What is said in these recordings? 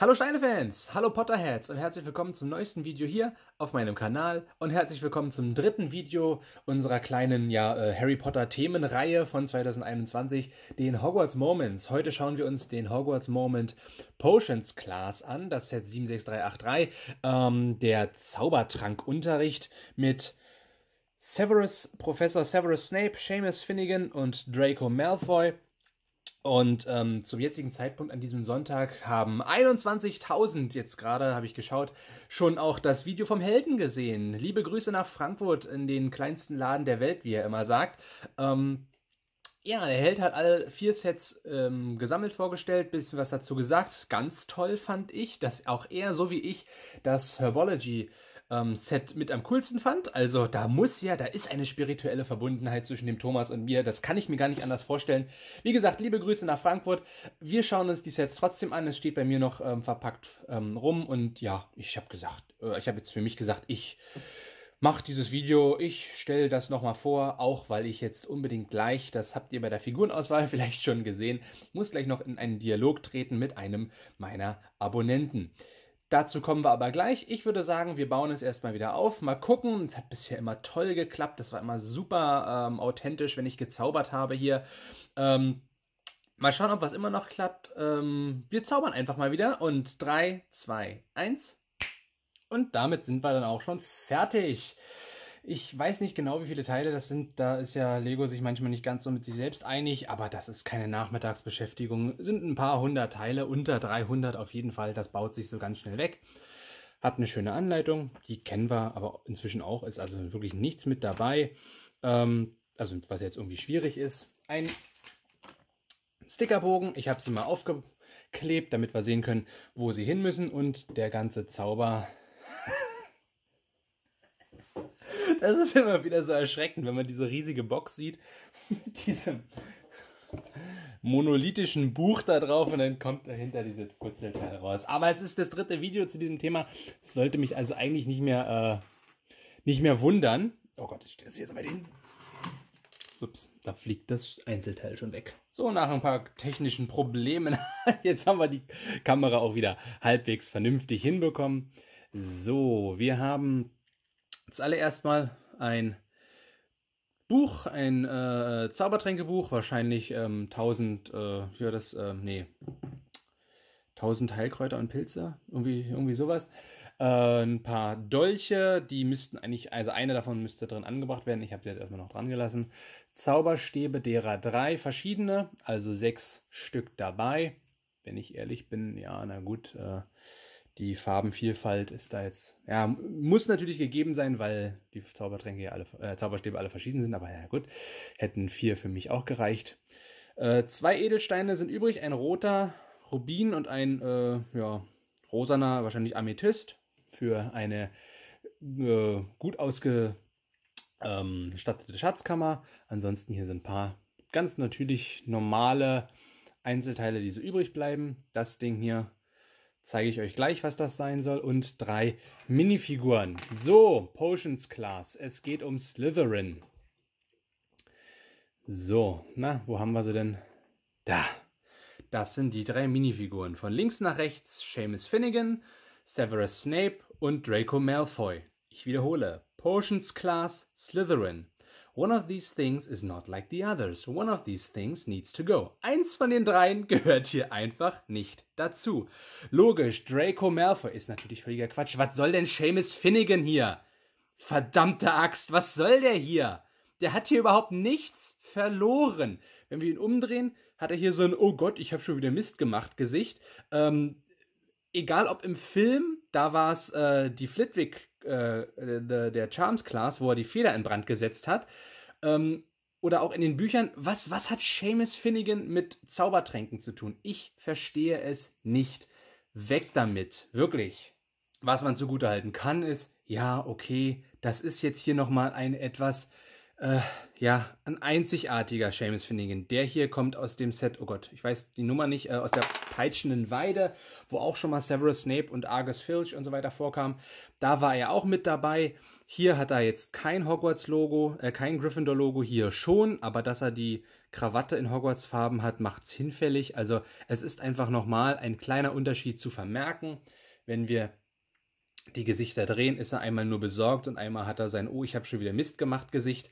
Hallo Steinefans, hallo Potterheads und herzlich willkommen zum neuesten Video hier auf meinem Kanal und herzlich willkommen zum dritten Video unserer kleinen ja, äh, Harry Potter Themenreihe von 2021, den Hogwarts Moments. Heute schauen wir uns den Hogwarts Moment Potions Class an, das Set 76383, ähm, der Zaubertrankunterricht mit Severus, Professor Severus Snape, Seamus Finnegan und Draco Malfoy. Und ähm, zum jetzigen Zeitpunkt an diesem Sonntag haben 21.000, jetzt gerade habe ich geschaut, schon auch das Video vom Helden gesehen. Liebe Grüße nach Frankfurt in den kleinsten Laden der Welt, wie er immer sagt. Ähm, ja, der Held hat alle vier Sets ähm, gesammelt vorgestellt, bisschen was dazu gesagt. Ganz toll fand ich, dass auch er, so wie ich, das Herbology ähm, Set mit am coolsten fand. Also da muss ja, da ist eine spirituelle Verbundenheit zwischen dem Thomas und mir. Das kann ich mir gar nicht anders vorstellen. Wie gesagt, liebe Grüße nach Frankfurt. Wir schauen uns die Sets trotzdem an. Es steht bei mir noch ähm, verpackt ähm, rum. Und ja, ich habe gesagt, äh, ich habe jetzt für mich gesagt, ich mache dieses Video, ich stelle das nochmal vor, auch weil ich jetzt unbedingt gleich, das habt ihr bei der Figurenauswahl vielleicht schon gesehen, muss gleich noch in einen Dialog treten mit einem meiner Abonnenten. Dazu kommen wir aber gleich. Ich würde sagen, wir bauen es erstmal wieder auf. Mal gucken. Es hat bisher immer toll geklappt. Das war immer super ähm, authentisch, wenn ich gezaubert habe hier. Ähm, mal schauen, ob was immer noch klappt. Ähm, wir zaubern einfach mal wieder. Und 3, 2, 1. Und damit sind wir dann auch schon fertig. Ich weiß nicht genau, wie viele Teile das sind. Da ist ja Lego sich manchmal nicht ganz so mit sich selbst einig, aber das ist keine Nachmittagsbeschäftigung. Sind ein paar hundert Teile, unter 300 auf jeden Fall. Das baut sich so ganz schnell weg. Hat eine schöne Anleitung, die kennen wir aber inzwischen auch, ist also wirklich nichts mit dabei. Ähm, also was jetzt irgendwie schwierig ist. Ein Stickerbogen, ich habe sie mal aufgeklebt, damit wir sehen können, wo sie hin müssen und der ganze Zauber Das ist immer wieder so erschreckend, wenn man diese riesige Box sieht mit diesem monolithischen Buch da drauf und dann kommt dahinter diese Putzelteil raus. Aber es ist das dritte Video zu diesem Thema. Das sollte mich also eigentlich nicht mehr, äh, nicht mehr wundern. Oh Gott, ich stehe jetzt hier so weit hin. Ups, da fliegt das Einzelteil schon weg. So, nach ein paar technischen Problemen. Jetzt haben wir die Kamera auch wieder halbwegs vernünftig hinbekommen. So, wir haben Zuallererst mal ein Buch, ein äh, Zaubertränkebuch, wahrscheinlich ähm, 1000, äh, ja, das, äh, nee, 1000 Heilkräuter und Pilze, irgendwie, irgendwie sowas. Äh, ein paar Dolche, die müssten eigentlich, also eine davon müsste drin angebracht werden. Ich habe sie jetzt erstmal noch dran gelassen. Zauberstäbe derer drei verschiedene, also sechs Stück dabei. Wenn ich ehrlich bin, ja, na gut, äh, die Farbenvielfalt ist da jetzt, ja, muss natürlich gegeben sein, weil die Zaubertränke ja alle, äh, Zauberstäbe alle verschieden sind, aber ja gut, hätten vier für mich auch gereicht. Äh, zwei Edelsteine sind übrig, ein roter Rubin und ein, äh, ja, rosaner, wahrscheinlich Amethyst für eine äh, gut ausgestattete ähm, Schatzkammer. Ansonsten hier sind ein paar ganz natürlich normale Einzelteile, die so übrig bleiben. Das Ding hier zeige ich euch gleich, was das sein soll, und drei Minifiguren. So, Potions Class. Es geht um Slytherin. So, na, wo haben wir sie denn? Da. Das sind die drei Minifiguren. Von links nach rechts Seamus Finnegan, Severus Snape und Draco Malfoy. Ich wiederhole. Potions Class Slytherin. One of these things is not like the others. One of these things needs to go. Eins von den dreien gehört hier einfach nicht dazu. Logisch, Draco Malfoy ist natürlich völliger Quatsch. Was soll denn Seamus Finnegan hier? Verdammte Axt, was soll der hier? Der hat hier überhaupt nichts verloren. Wenn wir ihn umdrehen, hat er hier so ein Oh Gott, ich habe schon wieder Mist gemacht Gesicht. Ähm, egal ob im Film, da war es äh, die Flitwick äh, äh, der, der Charms Class, wo er die Feder in Brand gesetzt hat. Ähm, oder auch in den Büchern, was, was hat Seamus Finnegan mit Zaubertränken zu tun? Ich verstehe es nicht. Weg damit, wirklich. Was man zugutehalten kann, ist, ja, okay, das ist jetzt hier nochmal ein etwas äh, ja, ein einzigartiger Seamus Finnegan. Der hier kommt aus dem Set, oh Gott, ich weiß die Nummer nicht, äh, aus der peitschenden Weide, wo auch schon mal Severus Snape und Argus Filch und so weiter vorkamen. Da war er auch mit dabei. Hier hat er jetzt kein Hogwarts-Logo, äh, kein Gryffindor-Logo, hier schon, aber dass er die Krawatte in Hogwarts-Farben hat, macht's hinfällig. Also es ist einfach nochmal ein kleiner Unterschied zu vermerken, wenn wir die Gesichter drehen, ist er einmal nur besorgt und einmal hat er sein Oh, ich habe schon wieder Mist gemacht Gesicht.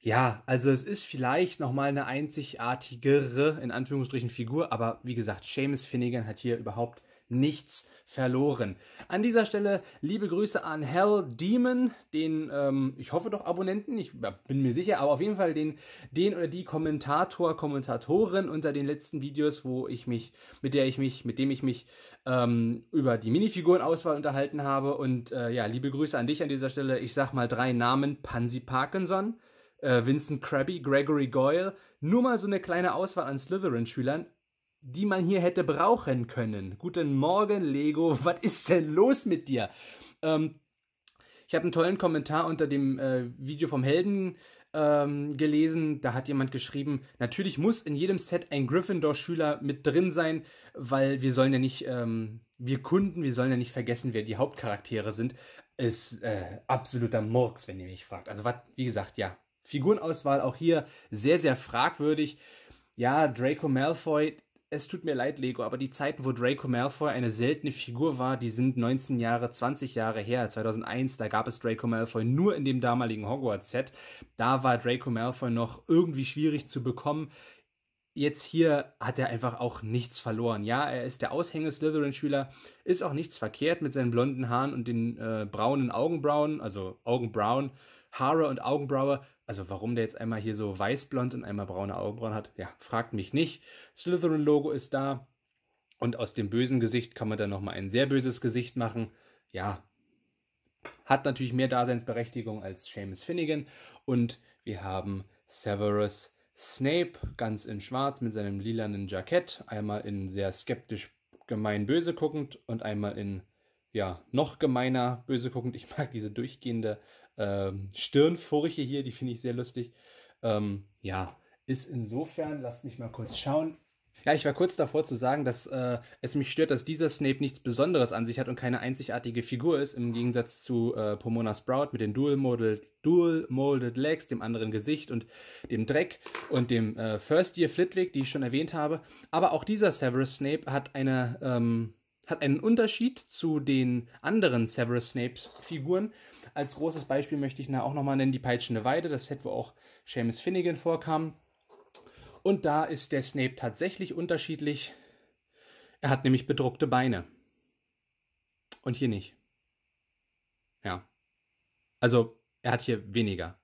Ja, also es ist vielleicht nochmal eine einzigartigere, in Anführungsstrichen, Figur, aber wie gesagt, Seamus Finnegan hat hier überhaupt nichts verloren. An dieser Stelle liebe Grüße an Hell Demon, den, ähm, ich hoffe doch Abonnenten, ich bin mir sicher, aber auf jeden Fall den, den oder die Kommentator, Kommentatorin unter den letzten Videos, wo ich mich, mit der ich mich, mit dem ich mich ähm, über die Minifigurenauswahl unterhalten habe. Und äh, ja, liebe Grüße an dich an dieser Stelle. Ich sag mal drei Namen. Pansy Parkinson, äh, Vincent Crabby, Gregory Goyle. Nur mal so eine kleine Auswahl an Slytherin-Schülern die man hier hätte brauchen können. Guten Morgen, Lego. Was ist denn los mit dir? Ähm, ich habe einen tollen Kommentar unter dem äh, Video vom Helden ähm, gelesen. Da hat jemand geschrieben, natürlich muss in jedem Set ein Gryffindor-Schüler mit drin sein, weil wir sollen ja nicht, ähm, wir Kunden, wir sollen ja nicht vergessen, wer die Hauptcharaktere sind. Ist äh, absoluter Murks, wenn ihr mich fragt. Also, was, wie gesagt, ja. Figurenauswahl auch hier sehr, sehr fragwürdig. Ja, Draco Malfoy es tut mir leid, Lego, aber die Zeiten, wo Draco Malfoy eine seltene Figur war, die sind 19 Jahre, 20 Jahre her. 2001, da gab es Draco Malfoy nur in dem damaligen Hogwarts-Set. Da war Draco Malfoy noch irgendwie schwierig zu bekommen. Jetzt hier hat er einfach auch nichts verloren. Ja, er ist der Aushänge Slytherin-Schüler, ist auch nichts verkehrt mit seinen blonden Haaren und den äh, braunen Augenbrauen, also Augenbrauen. Haare und Augenbraue. Also warum der jetzt einmal hier so weißblond und einmal braune Augenbrauen hat, ja, fragt mich nicht. Slytherin-Logo ist da. Und aus dem bösen Gesicht kann man dann nochmal ein sehr böses Gesicht machen. Ja, hat natürlich mehr Daseinsberechtigung als Seamus Finnegan. Und wir haben Severus Snape ganz in schwarz mit seinem lilanen Jackett. Einmal in sehr skeptisch gemein böse guckend und einmal in ja, noch gemeiner böse guckend. Ich mag diese durchgehende ähm, Stirnfurche hier, die finde ich sehr lustig. Ähm, ja, ist insofern, lasst mich mal kurz schauen. Ja, ich war kurz davor zu sagen, dass äh, es mich stört, dass dieser Snape nichts Besonderes an sich hat und keine einzigartige Figur ist, im Gegensatz zu äh, Pomona Sprout mit den Dual-Molded Dual Molded Legs, dem anderen Gesicht und dem Dreck und dem äh, First Year Flitwick, die ich schon erwähnt habe. Aber auch dieser Severus Snape hat eine ähm, hat einen Unterschied zu den anderen Severus Snapes Figuren. Als großes Beispiel möchte ich auch nochmal nennen die Peitschende Weide, das Set, wo auch Seamus Finnegan vorkam. Und da ist der Snape tatsächlich unterschiedlich. Er hat nämlich bedruckte Beine. Und hier nicht. Ja. Also, er hat hier weniger.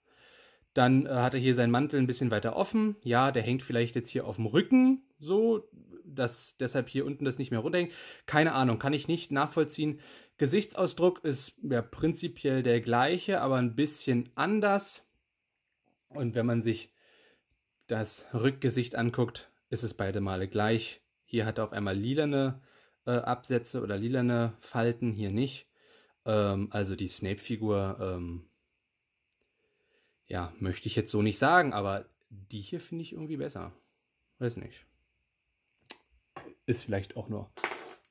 Dann äh, hat er hier seinen Mantel ein bisschen weiter offen. Ja, der hängt vielleicht jetzt hier auf dem Rücken, so dass deshalb hier unten das nicht mehr runterhängt. Keine Ahnung, kann ich nicht nachvollziehen. Gesichtsausdruck ist ja prinzipiell der gleiche, aber ein bisschen anders. Und wenn man sich das Rückgesicht anguckt, ist es beide Male gleich. Hier hat er auf einmal lilane äh, Absätze oder lilane Falten, hier nicht. Ähm, also die Snape-Figur, ähm, ja, möchte ich jetzt so nicht sagen, aber die hier finde ich irgendwie besser. Weiß nicht ist vielleicht auch nur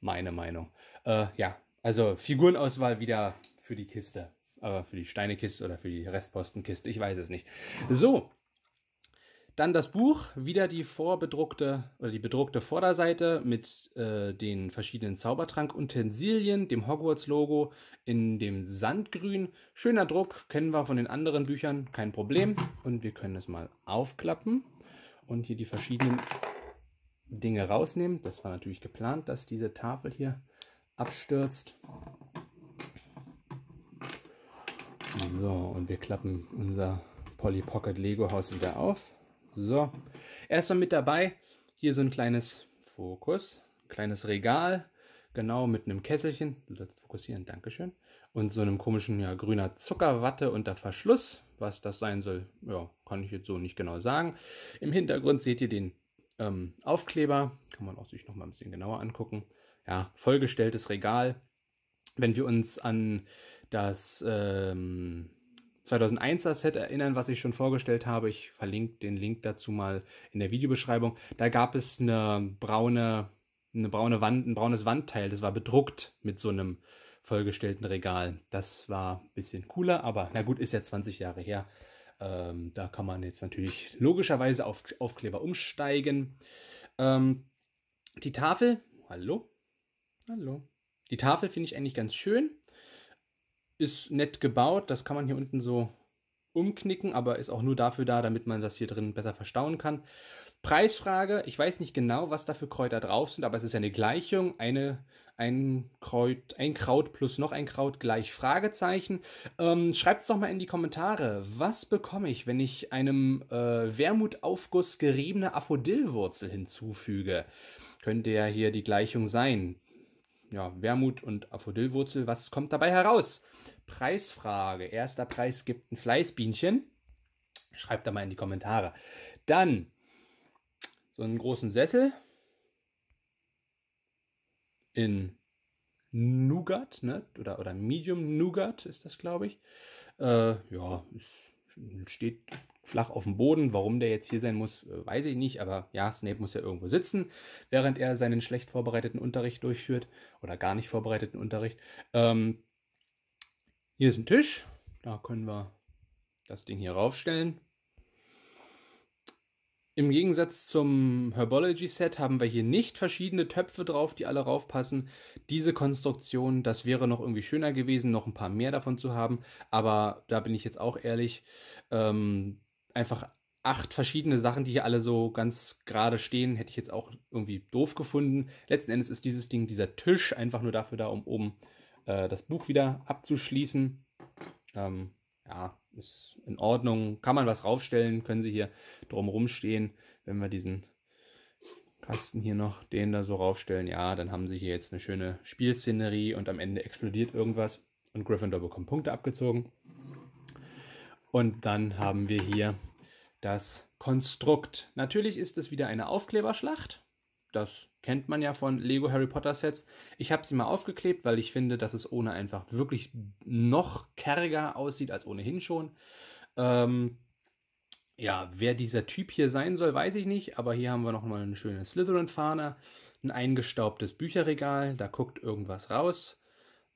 meine Meinung. Äh, ja, also Figurenauswahl wieder für die Kiste. Äh, für die Steinekiste oder für die Restpostenkiste. Ich weiß es nicht. So. Dann das Buch, wieder die vorbedruckte oder die bedruckte Vorderseite mit äh, den verschiedenen Zaubertrank-Utensilien, dem Hogwarts-Logo in dem Sandgrün. Schöner Druck, kennen wir von den anderen Büchern, kein Problem. Und wir können es mal aufklappen und hier die verschiedenen Dinge rausnehmen. Das war natürlich geplant, dass diese Tafel hier abstürzt. So, und wir klappen unser Polly Pocket Lego Haus wieder auf. So, erstmal mit dabei hier so ein kleines Fokus, ein kleines Regal, genau mit einem Kesselchen. Du sollst fokussieren, Dankeschön. Und so einem komischen ja, grüner Zuckerwatte unter Verschluss. Was das sein soll, ja, kann ich jetzt so nicht genau sagen. Im Hintergrund seht ihr den ähm, Aufkleber. Kann man auch sich noch mal ein bisschen genauer angucken. Ja, vollgestelltes Regal. Wenn wir uns an das ähm, 2001er Set erinnern, was ich schon vorgestellt habe, ich verlinke den Link dazu mal in der Videobeschreibung. Da gab es eine braune, eine braune Wand, ein braunes Wandteil. Das war bedruckt mit so einem vollgestellten Regal. Das war ein bisschen cooler, aber na gut, ist ja 20 Jahre her. Ähm, da kann man jetzt natürlich logischerweise auf Aufkleber umsteigen. Ähm, die Tafel, hallo, hallo. Die Tafel finde ich eigentlich ganz schön. Ist nett gebaut, das kann man hier unten so umknicken, aber ist auch nur dafür da, damit man das hier drin besser verstauen kann. Preisfrage, ich weiß nicht genau, was da für Kräuter drauf sind, aber es ist ja eine Gleichung, eine, ein, Kraut, ein Kraut plus noch ein Kraut gleich Fragezeichen. Ähm, Schreibt es doch mal in die Kommentare, was bekomme ich, wenn ich einem äh, Wermutaufguss geriebene Aphodillwurzel hinzufüge? Könnte ja hier die Gleichung sein. Ja, Wermut und Aphodillwurzel, was kommt dabei heraus? Preisfrage. Erster Preis gibt ein Fleißbienchen. Schreibt da mal in die Kommentare. Dann so einen großen Sessel in Nougat, ne? Oder, oder Medium Nougat ist das, glaube ich. Äh, ja, steht flach auf dem Boden. Warum der jetzt hier sein muss, äh, weiß ich nicht, aber ja, Snape muss ja irgendwo sitzen, während er seinen schlecht vorbereiteten Unterricht durchführt oder gar nicht vorbereiteten Unterricht. Ähm, hier ist ein Tisch, da können wir das Ding hier raufstellen. Im Gegensatz zum Herbology-Set haben wir hier nicht verschiedene Töpfe drauf, die alle raufpassen. Diese Konstruktion, das wäre noch irgendwie schöner gewesen, noch ein paar mehr davon zu haben. Aber da bin ich jetzt auch ehrlich, ähm, einfach acht verschiedene Sachen, die hier alle so ganz gerade stehen, hätte ich jetzt auch irgendwie doof gefunden. Letzten Endes ist dieses Ding, dieser Tisch, einfach nur dafür da, um oben äh, das Buch wieder abzuschließen. Ähm, ja, ist in Ordnung. Kann man was raufstellen, können sie hier drumherum stehen. Wenn wir diesen Kasten hier noch, den da so raufstellen, ja, dann haben sie hier jetzt eine schöne Spielszenerie und am Ende explodiert irgendwas und Gryffindor bekommt Punkte abgezogen. Und dann haben wir hier das Konstrukt. Natürlich ist es wieder eine Aufkleberschlacht. Das kennt man ja von Lego Harry Potter Sets. Ich habe sie mal aufgeklebt, weil ich finde, dass es ohne einfach wirklich noch kärger aussieht als ohnehin schon. Ähm, ja, wer dieser Typ hier sein soll, weiß ich nicht, aber hier haben wir nochmal eine schöne Slytherin-Fahne, ein eingestaubtes Bücherregal, da guckt irgendwas raus,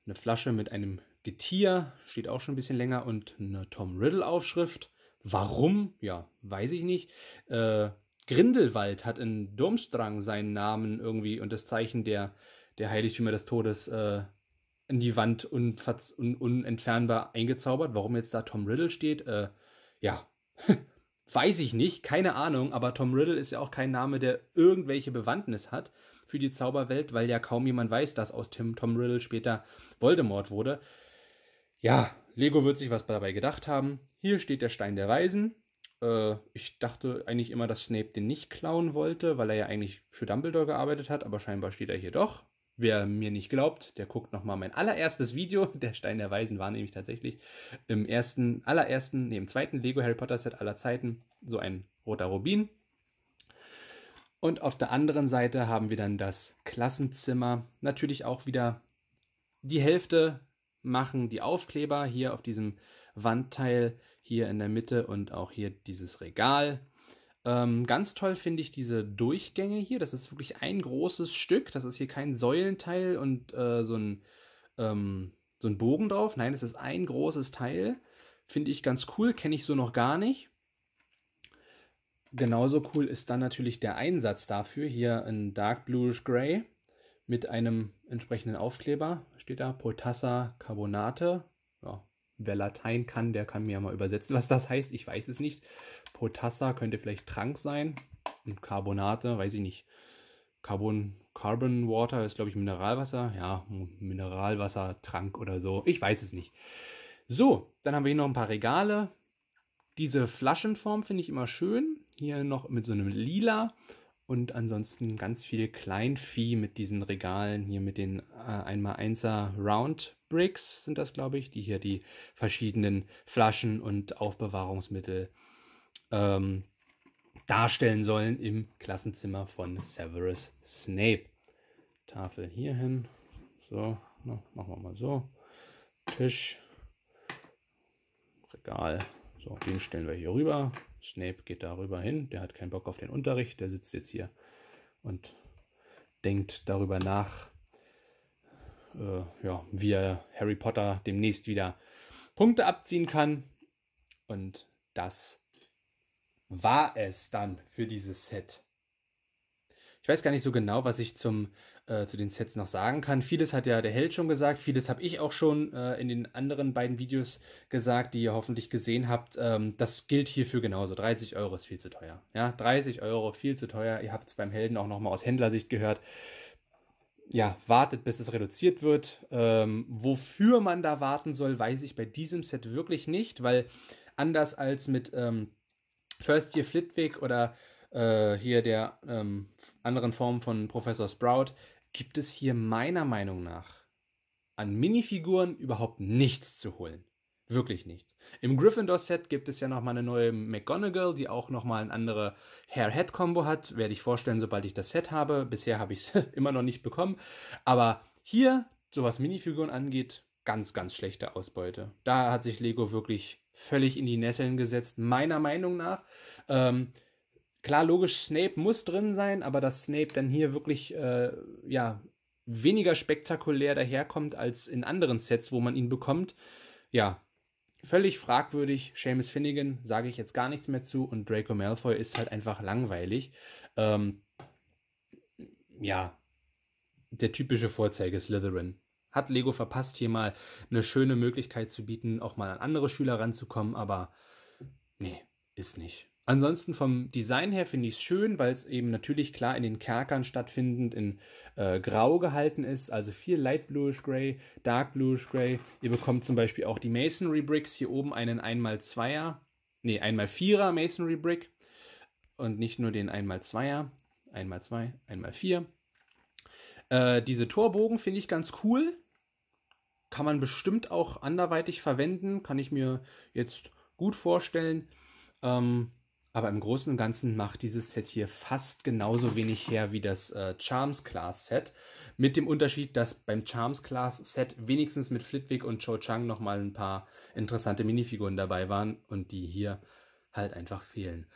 eine Flasche mit einem Getier, steht auch schon ein bisschen länger, und eine Tom Riddle-Aufschrift. Warum? Ja, weiß ich nicht. Äh, Grindelwald hat in Durmstrang seinen Namen irgendwie und das Zeichen der, der Heiligtümer des Todes äh, in die Wand unverz- un- unentfernbar eingezaubert. Warum jetzt da Tom Riddle steht, äh, ja, weiß ich nicht, keine Ahnung, aber Tom Riddle ist ja auch kein Name, der irgendwelche Bewandtnis hat für die Zauberwelt, weil ja kaum jemand weiß, dass aus Tim, Tom Riddle später Voldemort wurde. Ja, Lego wird sich was dabei gedacht haben. Hier steht der Stein der Weisen. Äh, ich dachte eigentlich immer, dass Snape den nicht klauen wollte, weil er ja eigentlich für Dumbledore gearbeitet hat, aber scheinbar steht er hier doch. Wer mir nicht glaubt, der guckt nochmal mein allererstes Video. Der Stein der Weisen war nämlich tatsächlich im ersten, allerersten, nee, im zweiten Lego Harry Potter Set aller Zeiten so ein roter Rubin. Und auf der anderen Seite haben wir dann das Klassenzimmer. Natürlich auch wieder die Hälfte machen die Aufkleber hier auf diesem Wandteil hier in der Mitte und auch hier dieses Regal. Ähm, ganz toll finde ich diese Durchgänge hier. Das ist wirklich ein großes Stück. Das ist hier kein Säulenteil und äh, so, ein, ähm, so ein Bogen drauf. Nein, es ist ein großes Teil. Finde ich ganz cool. Kenne ich so noch gar nicht. Genauso cool ist dann natürlich der Einsatz dafür. Hier ein Dark Bluish Gray mit einem entsprechenden Aufkleber. Steht da Potassa Carbonate wer Latein kann, der kann mir ja mal übersetzen, was das heißt. Ich weiß es nicht. Potassa könnte vielleicht Trank sein. Und Carbonate, weiß ich nicht. Carbon, Carbon Water ist, glaube ich, Mineralwasser. Ja, Mineralwasser, Trank oder so. Ich weiß es nicht. So, dann haben wir hier noch ein paar Regale. Diese Flaschenform finde ich immer schön. Hier noch mit so einem lila und ansonsten ganz viel Kleinvieh mit diesen Regalen hier mit den äh, 1x1er Round Bricks sind das, glaube ich, die hier die verschiedenen Flaschen und Aufbewahrungsmittel ähm, darstellen sollen im Klassenzimmer von Severus Snape. Tafel hier hin. So, na, machen wir mal so. Tisch. Regal so, den stellen wir hier rüber. Snape geht darüber hin. Der hat keinen Bock auf den Unterricht. Der sitzt jetzt hier und denkt darüber nach, äh, ja, wie er Harry Potter demnächst wieder Punkte abziehen kann. Und das war es dann für dieses Set. Ich weiß gar nicht so genau, was ich zum, äh, zu den Sets noch sagen kann. Vieles hat ja der Held schon gesagt, vieles habe ich auch schon äh, in den anderen beiden Videos gesagt, die ihr hoffentlich gesehen habt. Ähm, das gilt hierfür genauso. 30 Euro ist viel zu teuer. Ja, 30 Euro, viel zu teuer. Ihr habt es beim Helden auch nochmal aus Händlersicht gehört ja, wartet, bis es reduziert wird. Ähm, wofür man da warten soll, weiß ich bei diesem Set wirklich nicht, weil anders als mit ähm, First Year Flitwick oder äh, hier der ähm, anderen Form von Professor Sprout, gibt es hier meiner Meinung nach an Minifiguren überhaupt nichts zu holen. Wirklich nichts. Im Gryffindor-Set gibt es ja nochmal eine neue McGonagall, die auch nochmal eine andere Hair-Head-Kombo hat. Werde ich vorstellen, sobald ich das Set habe. Bisher habe ich es immer noch nicht bekommen. Aber hier, so was Minifiguren angeht, ganz, ganz schlechte Ausbeute. Da hat sich Lego wirklich völlig in die Nesseln gesetzt, meiner Meinung nach. Ähm, klar, logisch, Snape muss drin sein, aber dass Snape dann hier wirklich, äh, ja, weniger spektakulär daherkommt als in anderen Sets, wo man ihn bekommt, ja, völlig fragwürdig. Seamus Finnegan sage ich jetzt gar nichts mehr zu und Draco Malfoy ist halt einfach langweilig. Ähm, ja, der typische Vorzeige Slytherin. Hat Lego verpasst, hier mal eine schöne Möglichkeit zu bieten, auch mal an andere Schüler ranzukommen, aber nee, ist nicht. Ansonsten vom Design her finde ich es schön, weil es eben natürlich klar in den Kerkern stattfindend in äh, Grau gehalten ist, also viel Light Bluish Gray, Dark Bluish Gray. Ihr bekommt zum Beispiel auch die Masonry Bricks, hier oben einen 1x2er, nee, 1x4er Masonry Brick und nicht nur den 1x2er, 1x2, 1x4. Äh, diese Torbogen finde ich ganz cool. Kann man bestimmt auch anderweitig verwenden, kann ich mir jetzt gut vorstellen. Ähm, aber im Großen und Ganzen macht dieses Set hier fast genauso wenig her wie das äh, Charms Class Set. Mit dem Unterschied, dass beim Charms Class Set wenigstens mit Flitwick und Cho Chang nochmal ein paar interessante Minifiguren dabei waren und die hier halt einfach fehlen.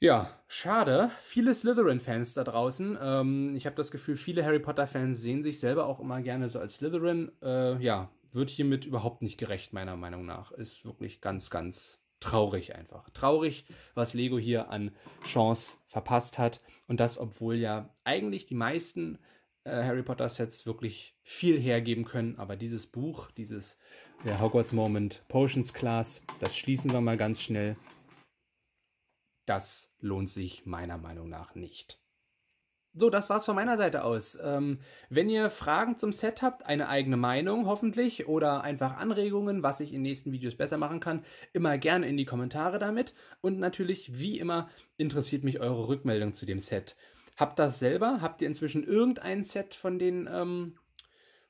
Ja, schade. Viele Slytherin-Fans da draußen. Ähm, ich habe das Gefühl, viele Harry Potter-Fans sehen sich selber auch immer gerne so als Slytherin. Äh, ja, wird hiermit überhaupt nicht gerecht, meiner Meinung nach. Ist wirklich ganz, ganz traurig einfach. Traurig, was Lego hier an Chance verpasst hat. Und das, obwohl ja eigentlich die meisten äh, Harry Potter Sets wirklich viel hergeben können. Aber dieses Buch, dieses ja, äh, Hogwarts Moment Potions Class, das schließen wir mal ganz schnell. Das lohnt sich meiner Meinung nach nicht. So, das war's von meiner Seite aus. Ähm, wenn ihr Fragen zum Set habt, eine eigene Meinung hoffentlich oder einfach Anregungen, was ich in nächsten Videos besser machen kann, immer gerne in die Kommentare damit. Und natürlich, wie immer, interessiert mich eure Rückmeldung zu dem Set. Habt das selber? Habt ihr inzwischen irgendein Set von den ähm,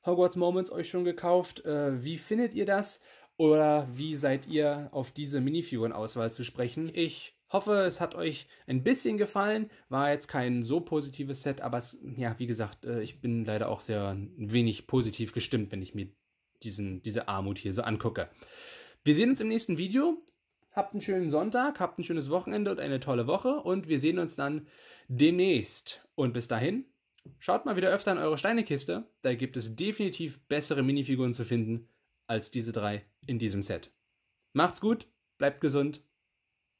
Hogwarts Moments euch schon gekauft? Äh, wie findet ihr das? Oder wie seid ihr auf diese Minifigurenauswahl zu sprechen? Ich hoffe, es hat euch ein bisschen gefallen. War jetzt kein so positives Set, aber es, ja, wie gesagt, äh, ich bin leider auch sehr wenig positiv gestimmt, wenn ich mir diesen, diese Armut hier so angucke. Wir sehen uns im nächsten Video. Habt einen schönen Sonntag, habt ein schönes Wochenende und eine tolle Woche. Und wir sehen uns dann demnächst. Und bis dahin, schaut mal wieder öfter in eure Steinekiste. Da gibt es definitiv bessere Minifiguren zu finden als diese drei in diesem Set. Macht's gut, bleibt gesund.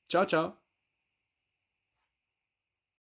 Ciao, ciao.